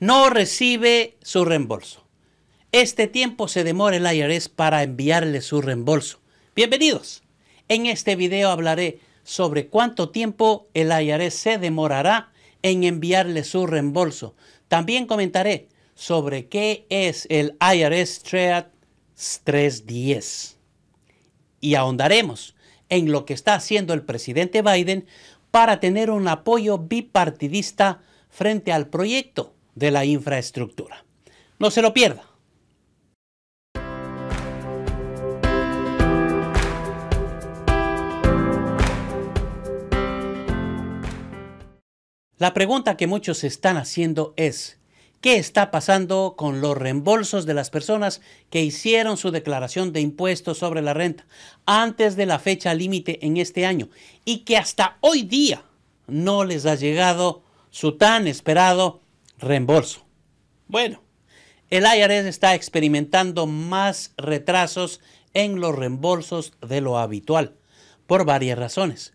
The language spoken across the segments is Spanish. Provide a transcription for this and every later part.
no recibe su reembolso. Este tiempo se demora el IRS para enviarle su reembolso. Bienvenidos. En este video hablaré sobre cuánto tiempo el IRS se demorará en enviarle su reembolso. También comentaré sobre qué es el IRS TREAT 310. Y ahondaremos en lo que está haciendo el presidente Biden para tener un apoyo bipartidista frente al proyecto de la infraestructura. No se lo pierda. La pregunta que muchos están haciendo es, ¿qué está pasando con los reembolsos de las personas que hicieron su declaración de impuestos sobre la renta antes de la fecha límite en este año y que hasta hoy día no les ha llegado su tan esperado reembolso. Bueno, el IRS está experimentando más retrasos en los reembolsos de lo habitual, por varias razones.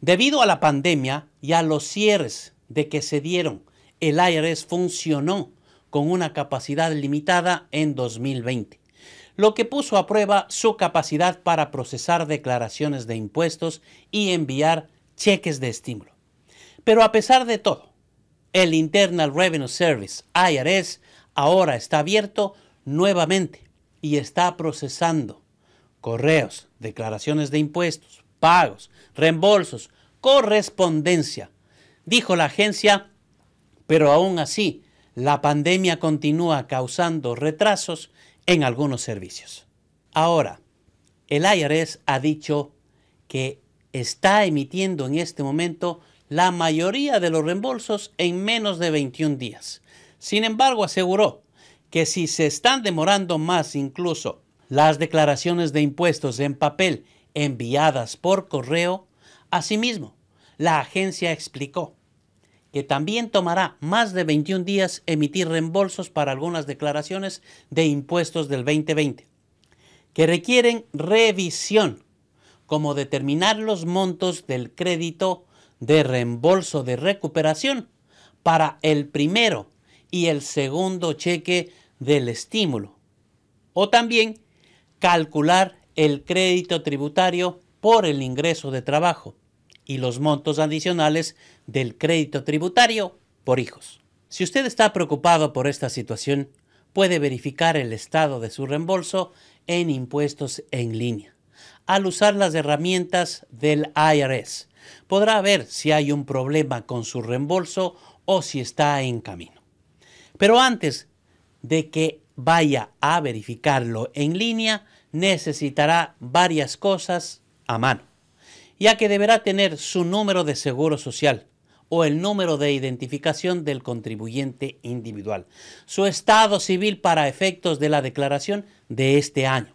Debido a la pandemia y a los cierres de que se dieron, el IRS funcionó con una capacidad limitada en 2020, lo que puso a prueba su capacidad para procesar declaraciones de impuestos y enviar cheques de estímulo. Pero a pesar de todo, el Internal Revenue Service, IRS, ahora está abierto nuevamente y está procesando correos, declaraciones de impuestos, pagos, reembolsos, correspondencia, dijo la agencia, pero aún así la pandemia continúa causando retrasos en algunos servicios. Ahora, el IRS ha dicho que está emitiendo en este momento la mayoría de los reembolsos en menos de 21 días. Sin embargo, aseguró que si se están demorando más incluso las declaraciones de impuestos en papel enviadas por correo, asimismo, la agencia explicó que también tomará más de 21 días emitir reembolsos para algunas declaraciones de impuestos del 2020, que requieren revisión, como determinar los montos del crédito de reembolso de recuperación para el primero y el segundo cheque del estímulo. O también calcular el crédito tributario por el ingreso de trabajo y los montos adicionales del crédito tributario por hijos. Si usted está preocupado por esta situación, puede verificar el estado de su reembolso en impuestos en línea al usar las herramientas del IRS podrá ver si hay un problema con su reembolso o si está en camino. Pero antes de que vaya a verificarlo en línea, necesitará varias cosas a mano, ya que deberá tener su número de seguro social o el número de identificación del contribuyente individual, su estado civil para efectos de la declaración de este año,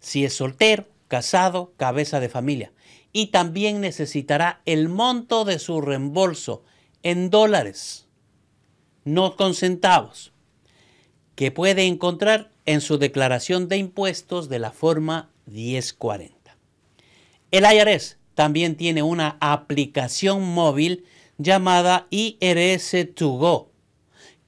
si es soltero, casado, cabeza de familia, y también necesitará el monto de su reembolso en dólares, no con centavos, que puede encontrar en su declaración de impuestos de la forma 1040. El IRS también tiene una aplicación móvil llamada IRS2Go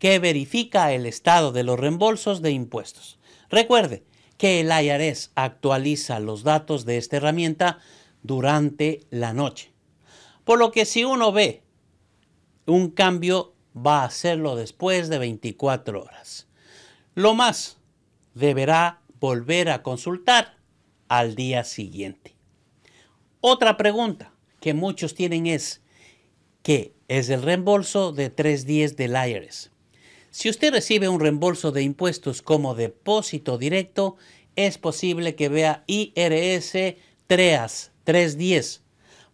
que verifica el estado de los reembolsos de impuestos. Recuerde que el IRS actualiza los datos de esta herramienta durante la noche. Por lo que si uno ve un cambio, va a hacerlo después de 24 horas. Lo más, deberá volver a consultar al día siguiente. Otra pregunta que muchos tienen es, ¿qué es el reembolso de 310 del IRS? Si usted recibe un reembolso de impuestos como depósito directo, es posible que vea IRS TREAS 310.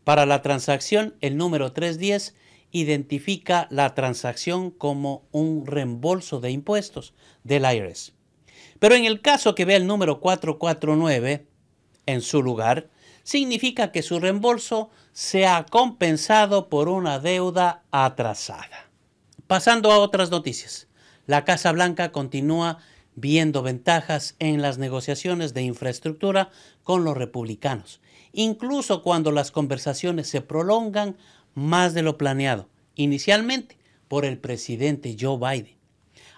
Para la transacción, el número 310 identifica la transacción como un reembolso de impuestos del IRS. Pero en el caso que vea el número 449 en su lugar, significa que su reembolso se ha compensado por una deuda atrasada. Pasando a otras noticias, la Casa Blanca continúa viendo ventajas en las negociaciones de infraestructura con los republicanos incluso cuando las conversaciones se prolongan más de lo planeado, inicialmente por el presidente Joe Biden.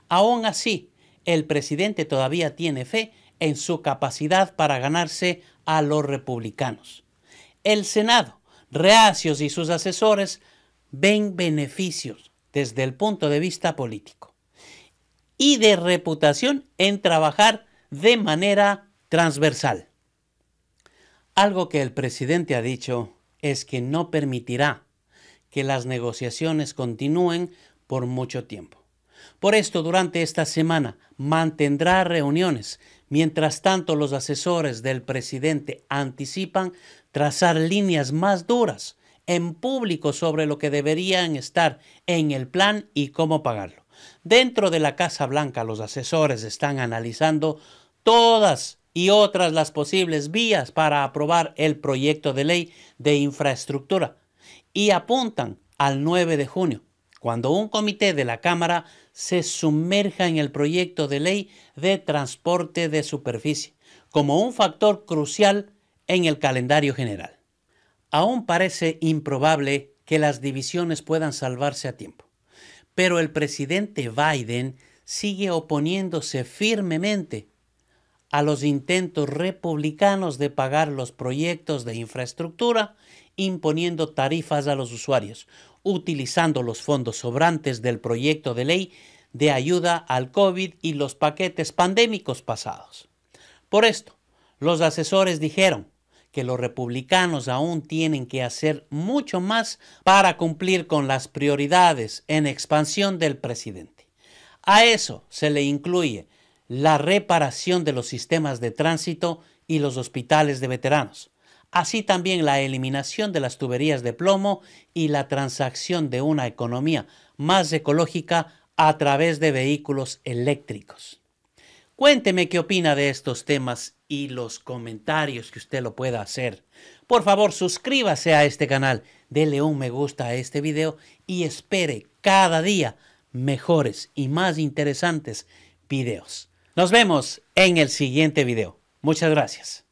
Aún así, el presidente todavía tiene fe en su capacidad para ganarse a los republicanos. El Senado, Reacios y sus asesores ven beneficios desde el punto de vista político y de reputación en trabajar de manera transversal. Algo que el presidente ha dicho es que no permitirá que las negociaciones continúen por mucho tiempo. Por esto, durante esta semana mantendrá reuniones. Mientras tanto, los asesores del presidente anticipan trazar líneas más duras en público sobre lo que deberían estar en el plan y cómo pagarlo. Dentro de la Casa Blanca, los asesores están analizando todas y otras las posibles vías para aprobar el proyecto de ley de infraestructura y apuntan al 9 de junio, cuando un comité de la Cámara se sumerja en el proyecto de ley de transporte de superficie como un factor crucial en el calendario general. Aún parece improbable que las divisiones puedan salvarse a tiempo, pero el presidente Biden sigue oponiéndose firmemente a los intentos republicanos de pagar los proyectos de infraestructura imponiendo tarifas a los usuarios, utilizando los fondos sobrantes del proyecto de ley de ayuda al COVID y los paquetes pandémicos pasados. Por esto, los asesores dijeron que los republicanos aún tienen que hacer mucho más para cumplir con las prioridades en expansión del presidente. A eso se le incluye la reparación de los sistemas de tránsito y los hospitales de veteranos, así también la eliminación de las tuberías de plomo y la transacción de una economía más ecológica a través de vehículos eléctricos. Cuénteme qué opina de estos temas y los comentarios que usted lo pueda hacer. Por favor, suscríbase a este canal, dele un me gusta a este video y espere cada día mejores y más interesantes videos. Nos vemos en el siguiente video. Muchas gracias.